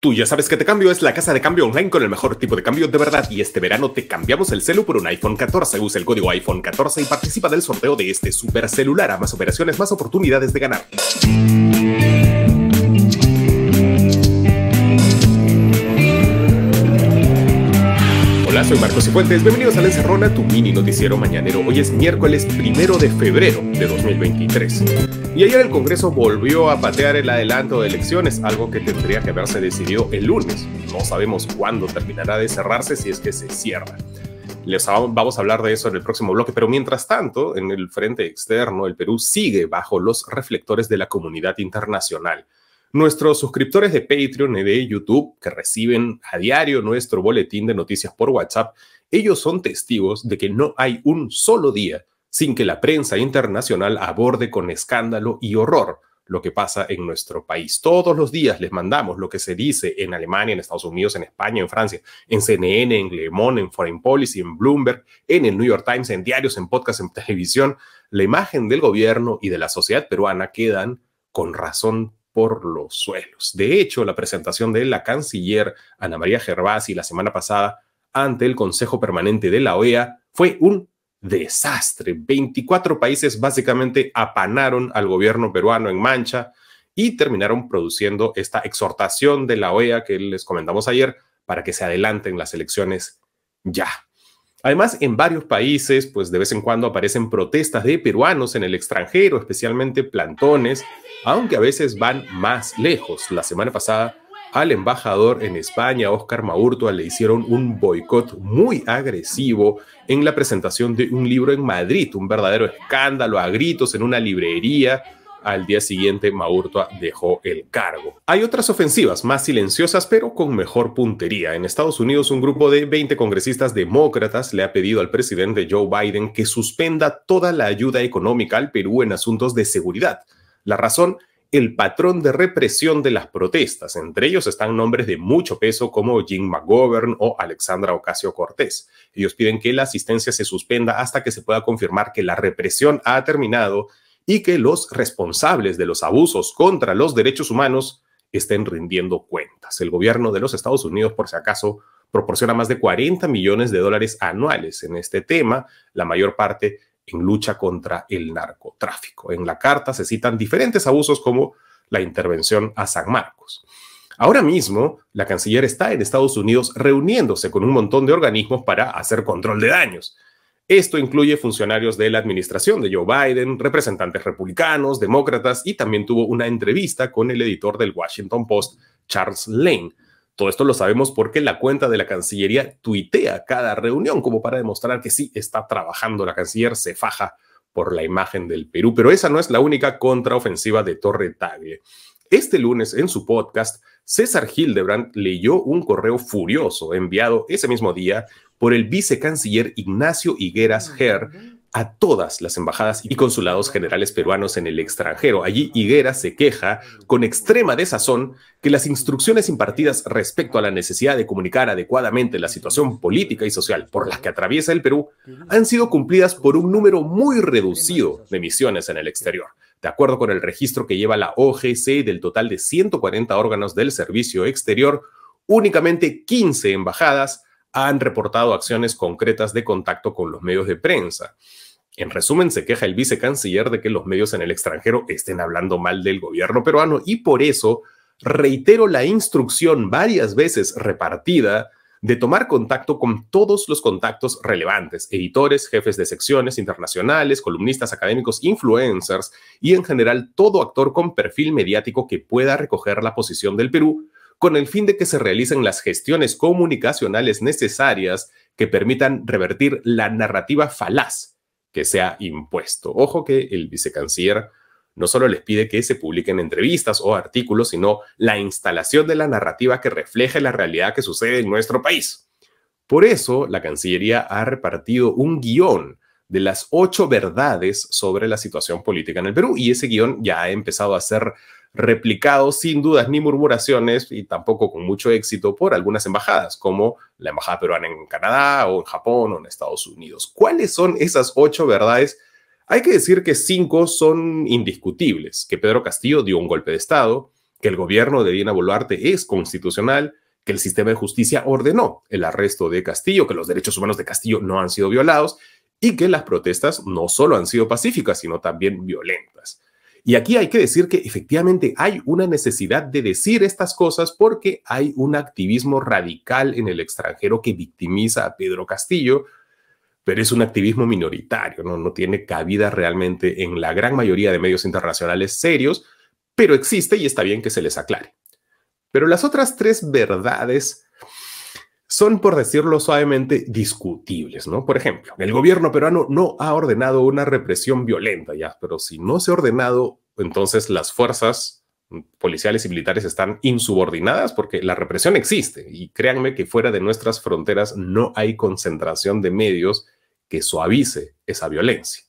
Tú ya sabes que Te Cambio es la casa de cambio online con el mejor tipo de cambio de verdad y este verano te cambiamos el celu por un iPhone 14. Usa el código iPhone 14 y participa del sorteo de este super celular. A más operaciones, más oportunidades de ganar. Hola, soy Marcos Cifuentes. Bienvenidos a La Encerrona, tu mini noticiero mañanero. Hoy es miércoles primero de febrero de 2023. Y ayer el Congreso volvió a patear el adelanto de elecciones, algo que tendría que haberse decidido el lunes. No sabemos cuándo terminará de cerrarse si es que se cierra. Les vamos a hablar de eso en el próximo bloque, pero mientras tanto, en el frente externo, el Perú sigue bajo los reflectores de la comunidad internacional. Nuestros suscriptores de Patreon y de YouTube, que reciben a diario nuestro boletín de noticias por WhatsApp, ellos son testigos de que no hay un solo día sin que la prensa internacional aborde con escándalo y horror lo que pasa en nuestro país. Todos los días les mandamos lo que se dice en Alemania, en Estados Unidos, en España, en Francia, en CNN, en Le Monde, en Foreign Policy, en Bloomberg, en el New York Times, en diarios, en podcasts, en televisión. La imagen del gobierno y de la sociedad peruana quedan con razón por los suelos. De hecho, la presentación de la canciller Ana María Gervasi la semana pasada ante el Consejo Permanente de la OEA fue un desastre. 24 países básicamente apanaron al gobierno peruano en mancha y terminaron produciendo esta exhortación de la OEA que les comentamos ayer para que se adelanten las elecciones ya. Además, en varios países, pues de vez en cuando aparecen protestas de peruanos en el extranjero, especialmente plantones, aunque a veces van más lejos. La semana pasada al embajador en España, Oscar Maurtua, le hicieron un boicot muy agresivo en la presentación de un libro en Madrid, un verdadero escándalo a gritos en una librería. Al día siguiente, Maurtua dejó el cargo. Hay otras ofensivas más silenciosas, pero con mejor puntería. En Estados Unidos, un grupo de 20 congresistas demócratas le ha pedido al presidente Joe Biden que suspenda toda la ayuda económica al Perú en asuntos de seguridad. La razón el patrón de represión de las protestas. Entre ellos están nombres de mucho peso como Jim McGovern o Alexandra Ocasio Cortés. Ellos piden que la asistencia se suspenda hasta que se pueda confirmar que la represión ha terminado y que los responsables de los abusos contra los derechos humanos estén rindiendo cuentas. El gobierno de los Estados Unidos, por si acaso, proporciona más de 40 millones de dólares anuales en este tema, la mayor parte en lucha contra el narcotráfico. En la carta se citan diferentes abusos como la intervención a San Marcos. Ahora mismo, la canciller está en Estados Unidos reuniéndose con un montón de organismos para hacer control de daños. Esto incluye funcionarios de la administración de Joe Biden, representantes republicanos, demócratas y también tuvo una entrevista con el editor del Washington Post, Charles Lane, todo esto lo sabemos porque la cuenta de la Cancillería tuitea cada reunión como para demostrar que sí está trabajando. La canciller se faja por la imagen del Perú, pero esa no es la única contraofensiva de Torre Tagle. Este lunes en su podcast, César Hildebrand leyó un correo furioso enviado ese mismo día por el vicecanciller Ignacio Higueras Herr a todas las embajadas y consulados generales peruanos en el extranjero. Allí Higuera se queja con extrema desazón que las instrucciones impartidas respecto a la necesidad de comunicar adecuadamente la situación política y social por la que atraviesa el Perú han sido cumplidas por un número muy reducido de misiones en el exterior. De acuerdo con el registro que lleva la OGC del total de 140 órganos del servicio exterior, únicamente 15 embajadas han reportado acciones concretas de contacto con los medios de prensa. En resumen, se queja el vicecanciller de que los medios en el extranjero estén hablando mal del gobierno peruano y por eso reitero la instrucción varias veces repartida de tomar contacto con todos los contactos relevantes, editores, jefes de secciones internacionales, columnistas académicos, influencers y en general todo actor con perfil mediático que pueda recoger la posición del Perú con el fin de que se realicen las gestiones comunicacionales necesarias que permitan revertir la narrativa falaz que se ha impuesto. Ojo que el vicecanciller no solo les pide que se publiquen entrevistas o artículos, sino la instalación de la narrativa que refleje la realidad que sucede en nuestro país. Por eso, la Cancillería ha repartido un guión de las ocho verdades sobre la situación política en el Perú y ese guión ya ha empezado a ser replicado sin dudas ni murmuraciones y tampoco con mucho éxito por algunas embajadas, como la embajada peruana en Canadá o en Japón o en Estados Unidos. ¿Cuáles son esas ocho verdades? Hay que decir que cinco son indiscutibles, que Pedro Castillo dio un golpe de Estado, que el gobierno de Dina Boluarte es constitucional, que el sistema de justicia ordenó el arresto de Castillo, que los derechos humanos de Castillo no han sido violados y que las protestas no solo han sido pacíficas, sino también violentas. Y aquí hay que decir que efectivamente hay una necesidad de decir estas cosas porque hay un activismo radical en el extranjero que victimiza a Pedro Castillo, pero es un activismo minoritario, no, no tiene cabida realmente en la gran mayoría de medios internacionales serios, pero existe y está bien que se les aclare. Pero las otras tres verdades son, por decirlo suavemente, discutibles, ¿no? Por ejemplo, el gobierno peruano no ha ordenado una represión violenta, ya, pero si no se ha ordenado, entonces las fuerzas policiales y militares están insubordinadas porque la represión existe y créanme que fuera de nuestras fronteras no hay concentración de medios que suavice esa violencia.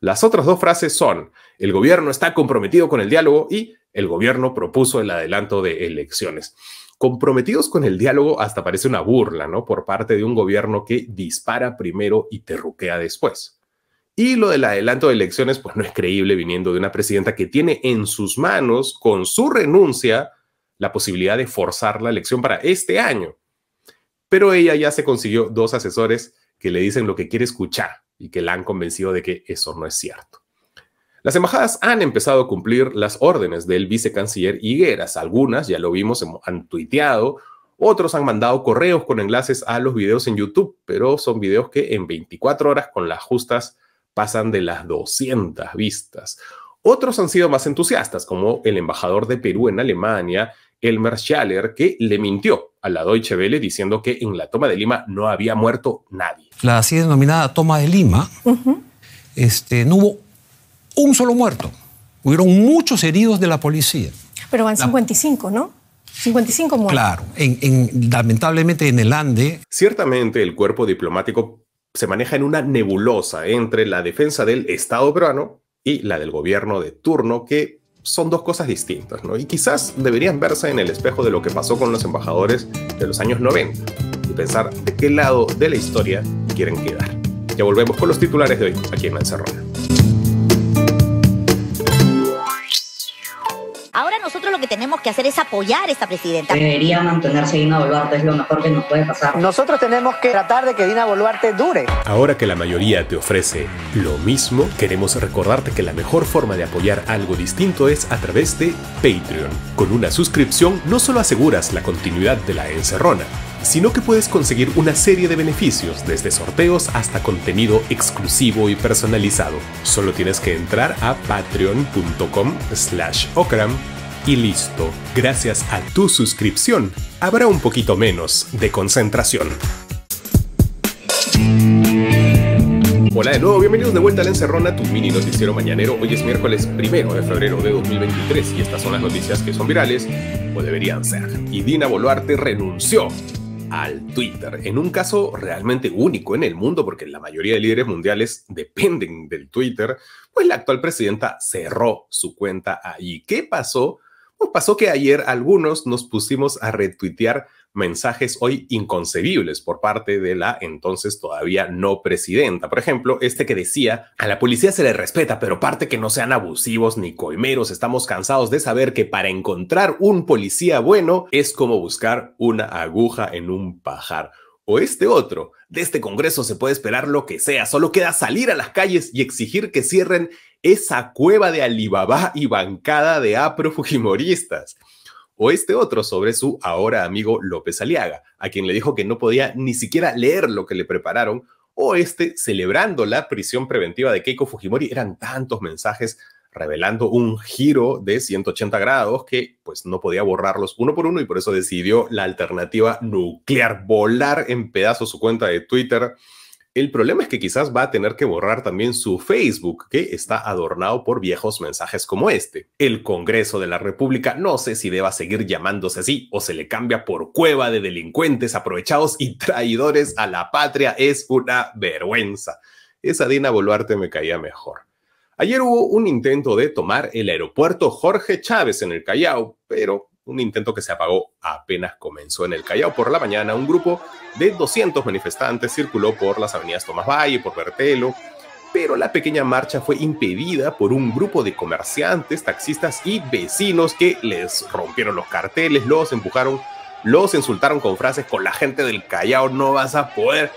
Las otras dos frases son, el gobierno está comprometido con el diálogo y el gobierno propuso el adelanto de elecciones comprometidos con el diálogo hasta parece una burla, ¿no? Por parte de un gobierno que dispara primero y terruquea después. Y lo del adelanto de elecciones, pues no es creíble viniendo de una presidenta que tiene en sus manos, con su renuncia, la posibilidad de forzar la elección para este año. Pero ella ya se consiguió dos asesores que le dicen lo que quiere escuchar y que la han convencido de que eso no es cierto. Las embajadas han empezado a cumplir las órdenes del vicecanciller Higueras. Algunas, ya lo vimos, han tuiteado, otros han mandado correos con enlaces a los videos en YouTube, pero son videos que en 24 horas con las justas pasan de las 200 vistas. Otros han sido más entusiastas, como el embajador de Perú en Alemania, Elmer Schaller, que le mintió a la Deutsche Welle diciendo que en la toma de Lima no había muerto nadie. La así denominada toma de Lima, este, no hubo un solo muerto. Hubieron muchos heridos de la policía. Pero van 55, ¿no? 55 muertos. Claro, en, lamentablemente en el Ande. Ciertamente el cuerpo diplomático se maneja en una nebulosa entre la defensa del Estado peruano y la del gobierno de turno, que son dos cosas distintas, ¿no? Y quizás deberían verse en el espejo de lo que pasó con los embajadores de los años 90 y pensar de qué lado de la historia quieren quedar. Ya volvemos con los titulares de hoy aquí en Mancerrona. que tenemos que hacer es apoyar a esta presidenta. Debería mantenerse Dina Boluarte, es lo mejor que nos puede pasar. Nosotros tenemos que tratar de que Dina Boluarte dure. Ahora que la mayoría te ofrece lo mismo, queremos recordarte que la mejor forma de apoyar algo distinto es a través de Patreon. Con una suscripción no solo aseguras la continuidad de la encerrona, sino que puedes conseguir una serie de beneficios, desde sorteos hasta contenido exclusivo y personalizado. Solo tienes que entrar a patreon.com slash okram y listo. Gracias a tu suscripción, habrá un poquito menos de concentración. Hola de nuevo, bienvenidos de vuelta a La Encerrona, tu mini noticiero mañanero. Hoy es miércoles primero de febrero de 2023 y estas son las noticias que son virales o deberían ser. Y Dina Boluarte renunció al Twitter, en un caso realmente único en el mundo, porque la mayoría de líderes mundiales dependen del Twitter, pues la actual presidenta cerró su cuenta ahí. ¿Qué pasó? Pues, pasó que ayer algunos nos pusimos a retuitear mensajes hoy inconcebibles por parte de la entonces todavía no presidenta. Por ejemplo, este que decía, a la policía se le respeta, pero parte que no sean abusivos ni coimeros, estamos cansados de saber que para encontrar un policía bueno es como buscar una aguja en un pajar. O este otro, de este Congreso se puede esperar lo que sea, solo queda salir a las calles y exigir que cierren esa cueva de Alibaba y bancada de apro fujimoristas. O este otro sobre su ahora amigo López Aliaga, a quien le dijo que no podía ni siquiera leer lo que le prepararon. O este celebrando la prisión preventiva de Keiko Fujimori. Eran tantos mensajes revelando un giro de 180 grados que pues no podía borrarlos uno por uno y por eso decidió la alternativa nuclear, volar en pedazos su cuenta de Twitter el problema es que quizás va a tener que borrar también su Facebook, que está adornado por viejos mensajes como este. El Congreso de la República no sé si deba seguir llamándose así o se le cambia por cueva de delincuentes aprovechados y traidores a la patria. Es una vergüenza. Esa Dina Boluarte me caía mejor. Ayer hubo un intento de tomar el aeropuerto Jorge Chávez en el Callao, pero un intento que se apagó apenas comenzó en el Callao por la mañana. Un grupo de 200 manifestantes circuló por las avenidas Tomás Valle, por Bertelo, pero la pequeña marcha fue impedida por un grupo de comerciantes, taxistas y vecinos que les rompieron los carteles, los empujaron, los insultaron con frases con la gente del Callao no vas a poder.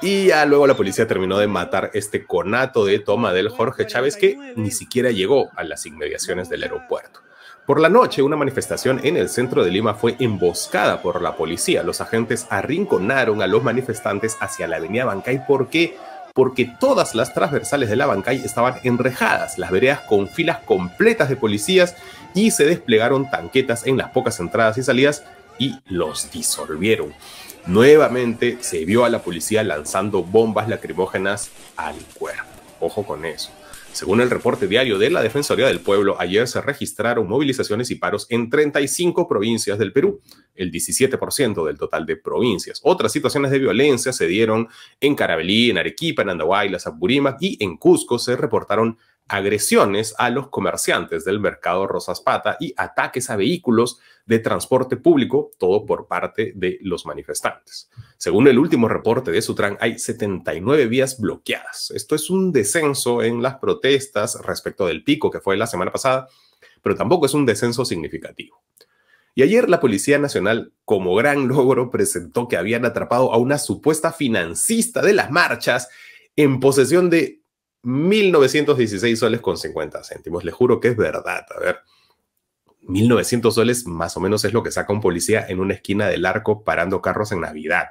Y ya luego la policía terminó de matar este conato de toma del Jorge Chávez que ni siquiera llegó a las inmediaciones del aeropuerto. Por la noche, una manifestación en el centro de Lima fue emboscada por la policía. Los agentes arrinconaron a los manifestantes hacia la avenida Bancay. ¿Por qué? Porque todas las transversales de la Bancay estaban enrejadas, las veredas con filas completas de policías y se desplegaron tanquetas en las pocas entradas y salidas y los disolvieron. Nuevamente se vio a la policía lanzando bombas lacrimógenas al cuerpo. Ojo con eso. Según el reporte diario de la Defensoría del Pueblo, ayer se registraron movilizaciones y paros en 35 provincias del Perú, el 17% del total de provincias. Otras situaciones de violencia se dieron en Carabelí, en Arequipa, en Andahuaylas, Apurímac y en Cusco se reportaron agresiones a los comerciantes del mercado Rosas Pata y ataques a vehículos de transporte público, todo por parte de los manifestantes. Según el último reporte de Sutran, hay 79 vías bloqueadas. Esto es un descenso en las protestas respecto del pico que fue la semana pasada, pero tampoco es un descenso significativo. Y ayer la Policía Nacional, como gran logro, presentó que habían atrapado a una supuesta financista de las marchas en posesión de 1.916 soles con 50 céntimos. Le juro que es verdad. A ver, 1.900 soles más o menos es lo que saca un policía en una esquina del arco parando carros en Navidad.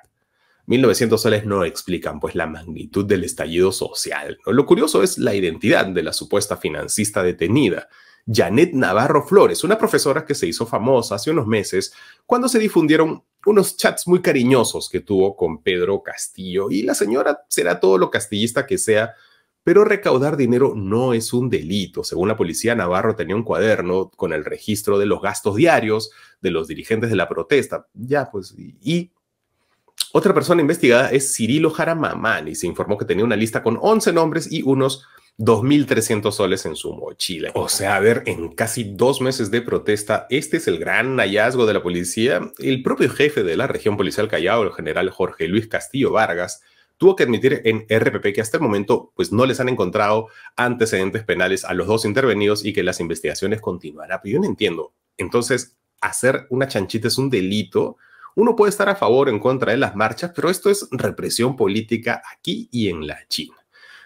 1.900 soles no explican pues la magnitud del estallido social. Lo curioso es la identidad de la supuesta financista detenida. Janet Navarro Flores, una profesora que se hizo famosa hace unos meses cuando se difundieron unos chats muy cariñosos que tuvo con Pedro Castillo y la señora será todo lo castillista que sea pero recaudar dinero no es un delito. Según la policía, Navarro tenía un cuaderno con el registro de los gastos diarios de los dirigentes de la protesta. Ya, pues, y otra persona investigada es Cirilo Jaramamani. Se informó que tenía una lista con 11 nombres y unos 2.300 soles en su mochila. O sea, a ver, en casi dos meses de protesta, este es el gran hallazgo de la policía. El propio jefe de la región policial Callao, el general Jorge Luis Castillo Vargas, tuvo que admitir en RPP que hasta el momento pues, no les han encontrado antecedentes penales a los dos intervenidos y que las investigaciones continuarán. Pero yo no entiendo. Entonces, hacer una chanchita es un delito. Uno puede estar a favor o en contra de las marchas, pero esto es represión política aquí y en la China.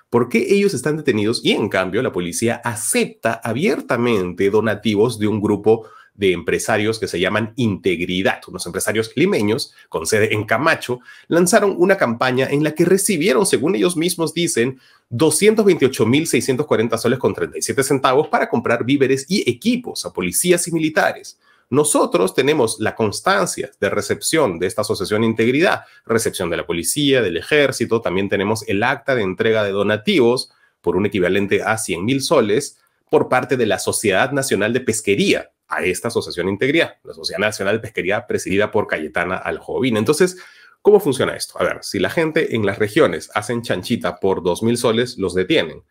¿Por qué ellos están detenidos y en cambio la policía acepta abiertamente donativos de un grupo de empresarios que se llaman Integridad. Unos empresarios limeños con sede en Camacho lanzaron una campaña en la que recibieron, según ellos mismos dicen, 228.640 soles con 37 centavos para comprar víveres y equipos a policías y militares. Nosotros tenemos la constancia de recepción de esta asociación integridad, recepción de la policía, del ejército, también tenemos el acta de entrega de donativos por un equivalente a 100 mil soles por parte de la Sociedad Nacional de Pesquería, a esta asociación integridad, la Sociedad Nacional de Pesquería presidida por Cayetana Aljovín. Entonces, ¿cómo funciona esto? A ver, si la gente en las regiones hacen chanchita por 2.000 soles, los detienen.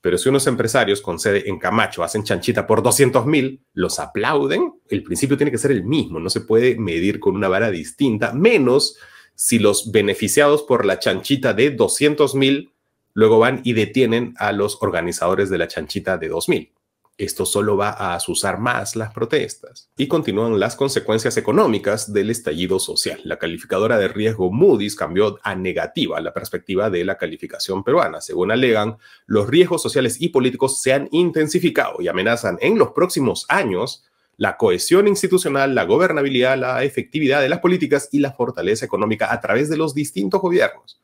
Pero si unos empresarios con sede en Camacho hacen chanchita por 200.000, los aplauden. El principio tiene que ser el mismo, no se puede medir con una vara distinta, menos si los beneficiados por la chanchita de 200.000 luego van y detienen a los organizadores de la chanchita de 2.000. Esto solo va a asusar más las protestas. Y continúan las consecuencias económicas del estallido social. La calificadora de riesgo Moody's cambió a negativa la perspectiva de la calificación peruana. Según alegan, los riesgos sociales y políticos se han intensificado y amenazan en los próximos años la cohesión institucional, la gobernabilidad, la efectividad de las políticas y la fortaleza económica a través de los distintos gobiernos.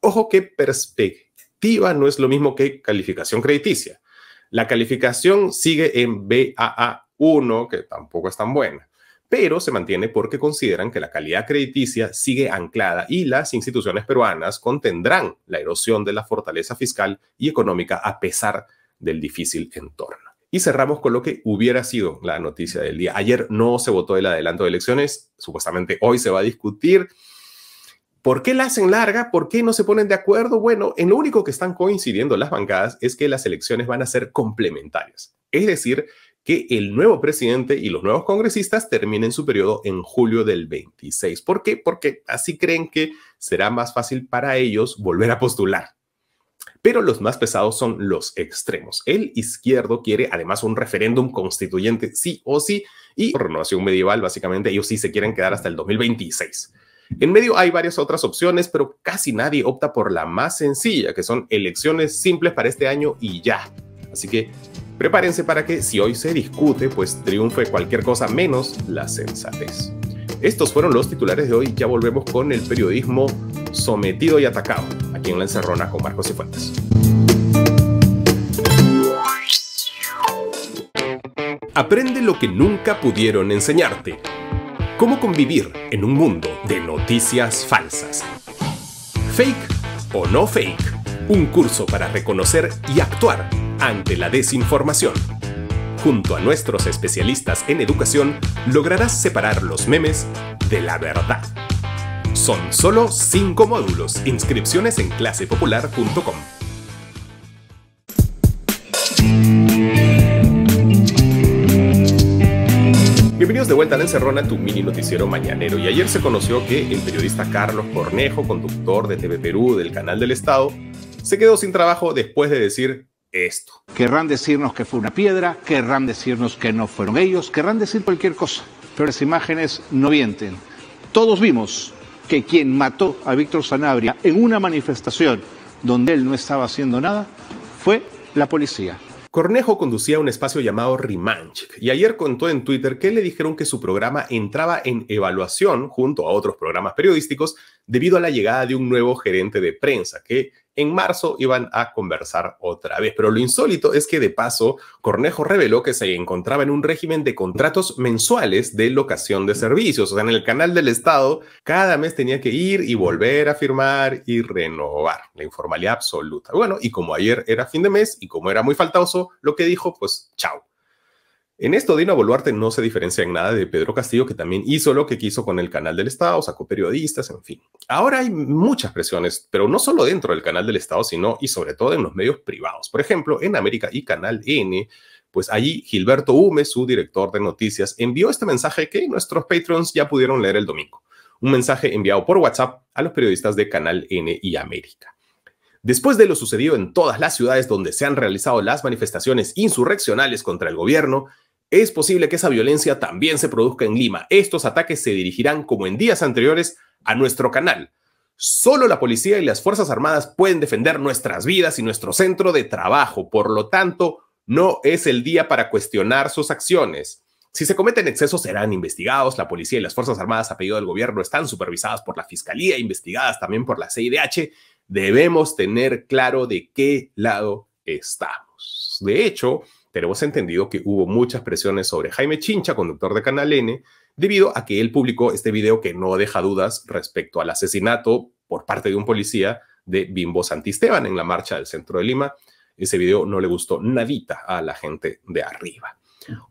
Ojo que perspectiva no es lo mismo que calificación crediticia. La calificación sigue en BAA1, que tampoco es tan buena, pero se mantiene porque consideran que la calidad crediticia sigue anclada y las instituciones peruanas contendrán la erosión de la fortaleza fiscal y económica a pesar del difícil entorno. Y cerramos con lo que hubiera sido la noticia del día. Ayer no se votó el adelanto de elecciones, supuestamente hoy se va a discutir. ¿Por qué la hacen larga? ¿Por qué no se ponen de acuerdo? Bueno, en lo único que están coincidiendo las bancadas es que las elecciones van a ser complementarias. Es decir, que el nuevo presidente y los nuevos congresistas terminen su periodo en julio del 26. ¿Por qué? Porque así creen que será más fácil para ellos volver a postular. Pero los más pesados son los extremos. El izquierdo quiere además un referéndum constituyente sí o sí y renovación medieval, básicamente ellos sí se quieren quedar hasta el 2026. En medio hay varias otras opciones, pero casi nadie opta por la más sencilla, que son elecciones simples para este año y ya. Así que prepárense para que si hoy se discute, pues triunfe cualquier cosa menos la sensatez. Estos fueron los titulares de hoy. Ya volvemos con el periodismo sometido y atacado, aquí en La Encerrona con Marcos y Fuentes. Aprende lo que nunca pudieron enseñarte. ¿Cómo convivir en un mundo de noticias falsas? ¿Fake o no fake? Un curso para reconocer y actuar ante la desinformación. Junto a nuestros especialistas en educación, lograrás separar los memes de la verdad. Son solo 5 módulos, inscripciones en clasepopular.com. Bienvenidos de vuelta a La Encerrona, tu mini noticiero mañanero. Y ayer se conoció que el periodista Carlos Cornejo, conductor de TV Perú del Canal del Estado, se quedó sin trabajo después de decir esto. Querrán decirnos que fue una piedra, querrán decirnos que no fueron ellos, querrán decir cualquier cosa, pero las imágenes no mienten. Todos vimos que quien mató a Víctor Sanabria en una manifestación donde él no estaba haciendo nada fue la policía. Cornejo conducía un espacio llamado Rimanch y ayer contó en Twitter que le dijeron que su programa entraba en evaluación junto a otros programas periodísticos debido a la llegada de un nuevo gerente de prensa que en marzo iban a conversar otra vez. Pero lo insólito es que de paso, Cornejo reveló que se encontraba en un régimen de contratos mensuales de locación de servicios. O sea, en el canal del Estado, cada mes tenía que ir y volver a firmar y renovar. La informalidad absoluta. Bueno, y como ayer era fin de mes y como era muy faltoso, lo que dijo, pues chao en esto, Dina Boluarte no se diferencia en nada de Pedro Castillo, que también hizo lo que quiso con el canal del Estado, sacó periodistas, en fin. Ahora hay muchas presiones, pero no solo dentro del canal del Estado, sino y sobre todo en los medios privados. Por ejemplo, en América y Canal N, pues allí Gilberto Hume, su director de noticias, envió este mensaje que nuestros patrons ya pudieron leer el domingo. Un mensaje enviado por WhatsApp a los periodistas de Canal N y América. Después de lo sucedido en todas las ciudades donde se han realizado las manifestaciones insurreccionales contra el gobierno, es posible que esa violencia también se produzca en Lima. Estos ataques se dirigirán, como en días anteriores, a nuestro canal. Solo la policía y las Fuerzas Armadas pueden defender nuestras vidas y nuestro centro de trabajo. Por lo tanto, no es el día para cuestionar sus acciones. Si se cometen excesos, serán investigados. La policía y las Fuerzas Armadas a pedido del gobierno están supervisadas por la Fiscalía, investigadas también por la CIDH. Debemos tener claro de qué lado estamos. De hecho, hemos entendido que hubo muchas presiones sobre Jaime Chincha, conductor de Canal N, debido a que él publicó este video que no deja dudas respecto al asesinato por parte de un policía de Bimbo Santisteban en la marcha del centro de Lima. Ese video no le gustó nadita a la gente de arriba.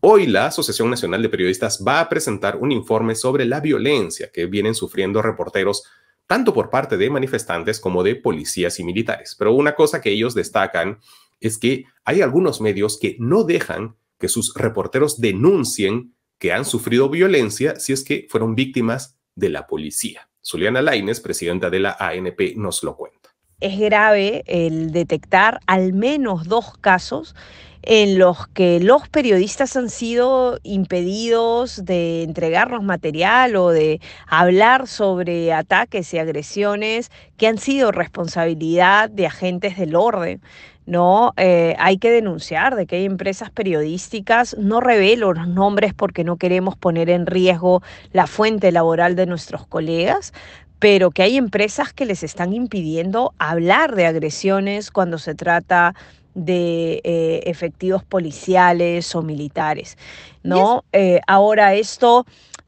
Hoy la Asociación Nacional de Periodistas va a presentar un informe sobre la violencia que vienen sufriendo reporteros tanto por parte de manifestantes como de policías y militares. Pero una cosa que ellos destacan es que hay algunos medios que no dejan que sus reporteros denuncien que han sufrido violencia si es que fueron víctimas de la policía. Juliana Laines, presidenta de la ANP, nos lo cuenta. Es grave el detectar al menos dos casos en los que los periodistas han sido impedidos de entregarnos material o de hablar sobre ataques y agresiones que han sido responsabilidad de agentes del orden. ¿no? Eh, hay que denunciar de que hay empresas periodísticas, no revelo los nombres porque no queremos poner en riesgo la fuente laboral de nuestros colegas, pero que hay empresas que les están impidiendo hablar de agresiones cuando se trata de eh, efectivos policiales o militares, ¿no? Eh, ahora esto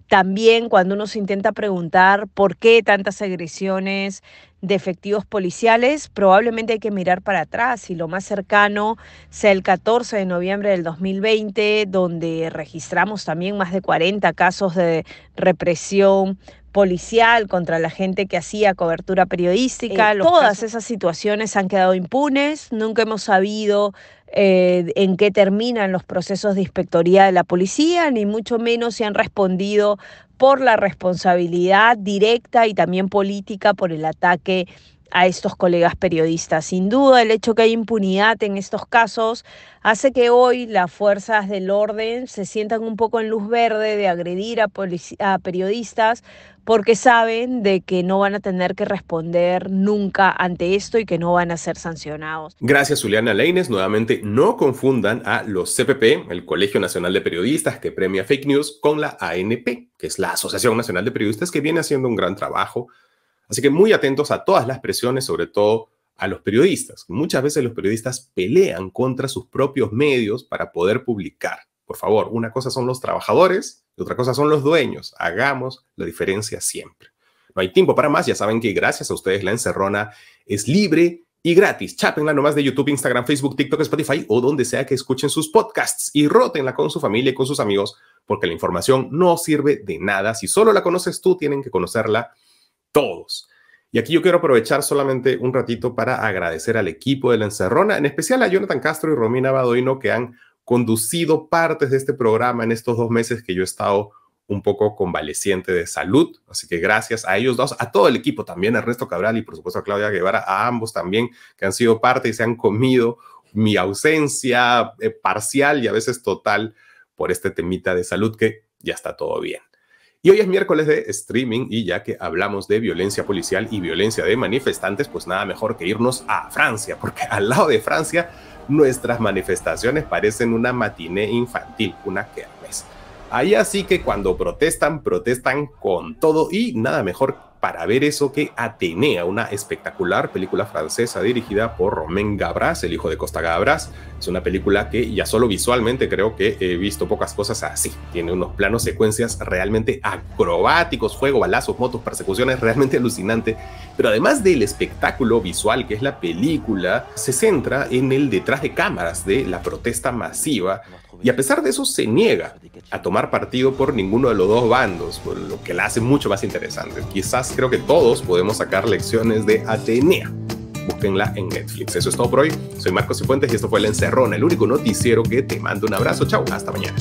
también cuando uno se intenta preguntar por qué tantas agresiones de efectivos policiales, probablemente hay que mirar para atrás y lo más cercano sea el 14 de noviembre del 2020, donde registramos también más de 40 casos de represión policial contra la gente que hacía cobertura periodística. Eh, todas esas situaciones han quedado impunes, nunca hemos sabido eh, en qué terminan los procesos de inspectoría de la policía, ni mucho menos si han respondido por la responsabilidad directa y también política por el ataque a estos colegas periodistas. Sin duda, el hecho que hay impunidad en estos casos hace que hoy las fuerzas del orden se sientan un poco en luz verde de agredir a, periodistas porque saben de que no van a tener que responder nunca ante esto y que no van a ser sancionados. Gracias, Juliana Leines. Nuevamente, no confundan a los CPP, el Colegio Nacional de Periodistas que premia fake news, con la ANP, que es la Asociación Nacional de Periodistas que viene haciendo un gran trabajo Así que muy atentos a todas las presiones, sobre todo a los periodistas. Muchas veces los periodistas pelean contra sus propios medios para poder publicar. Por favor, una cosa son los trabajadores y otra cosa son los dueños. Hagamos la diferencia siempre. No hay tiempo para más. Ya saben que gracias a ustedes la encerrona es libre y gratis. Chápenla nomás de YouTube, Instagram, Facebook, TikTok, Spotify o donde sea que escuchen sus podcasts y rótenla con su familia y con sus amigos porque la información no sirve de nada. Si solo la conoces tú, tienen que conocerla todos. Y aquí yo quiero aprovechar solamente un ratito para agradecer al equipo de La Encerrona, en especial a Jonathan Castro y Romina Badoino, que han conducido partes de este programa en estos dos meses que yo he estado un poco convaleciente de salud. Así que gracias a ellos dos, a todo el equipo también, a Ernesto Cabral y por supuesto a Claudia Guevara, a ambos también que han sido parte y se han comido mi ausencia eh, parcial y a veces total por este temita de salud que ya está todo bien. Y hoy es miércoles de streaming y ya que hablamos de violencia policial y violencia de manifestantes, pues nada mejor que irnos a Francia, porque al lado de Francia nuestras manifestaciones parecen una matiné infantil, una kermés. Ahí así que cuando protestan, protestan con todo y nada mejor para ver eso que Atenea, una espectacular película francesa dirigida por Romain Gabras, el hijo de Costa Gabras. Es una película que ya solo visualmente creo que he visto pocas cosas así. Tiene unos planos, secuencias realmente acrobáticos, fuego, balazos, motos, persecuciones, realmente alucinante. Pero además del espectáculo visual que es la película, se centra en el detrás de cámaras de la protesta masiva y a pesar de eso se niega a tomar partido por ninguno de los dos bandos, lo que la hace mucho más interesante. Quizás creo que todos podemos sacar lecciones de Atenea. Búsquenla en Netflix. Eso es todo por hoy. Soy Marcos Cifuentes y esto fue El Encerrón, el único noticiero que te mando un abrazo. Chao, hasta mañana.